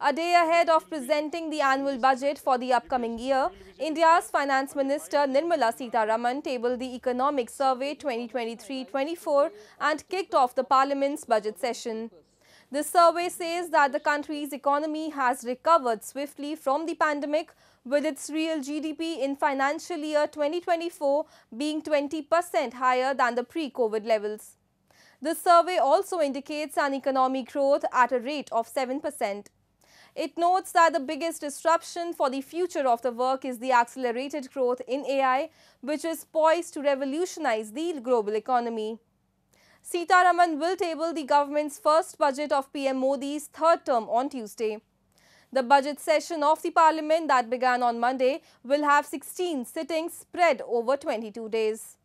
A day ahead of presenting the annual budget for the upcoming year, India's Finance Minister Nirmala Sitaraman tabled the Economic Survey 2023-24 and kicked off the Parliament's budget session. The survey says that the country's economy has recovered swiftly from the pandemic, with its real GDP in financial year 2024 being 20% higher than the pre-COVID levels. The survey also indicates an economic growth at a rate of 7%. It notes that the biggest disruption for the future of the work is the accelerated growth in AI, which is poised to revolutionize the global economy. Sitaraman will table the government's first budget of PM Modi's third term on Tuesday. The budget session of the parliament that began on Monday will have 16 sittings spread over 22 days.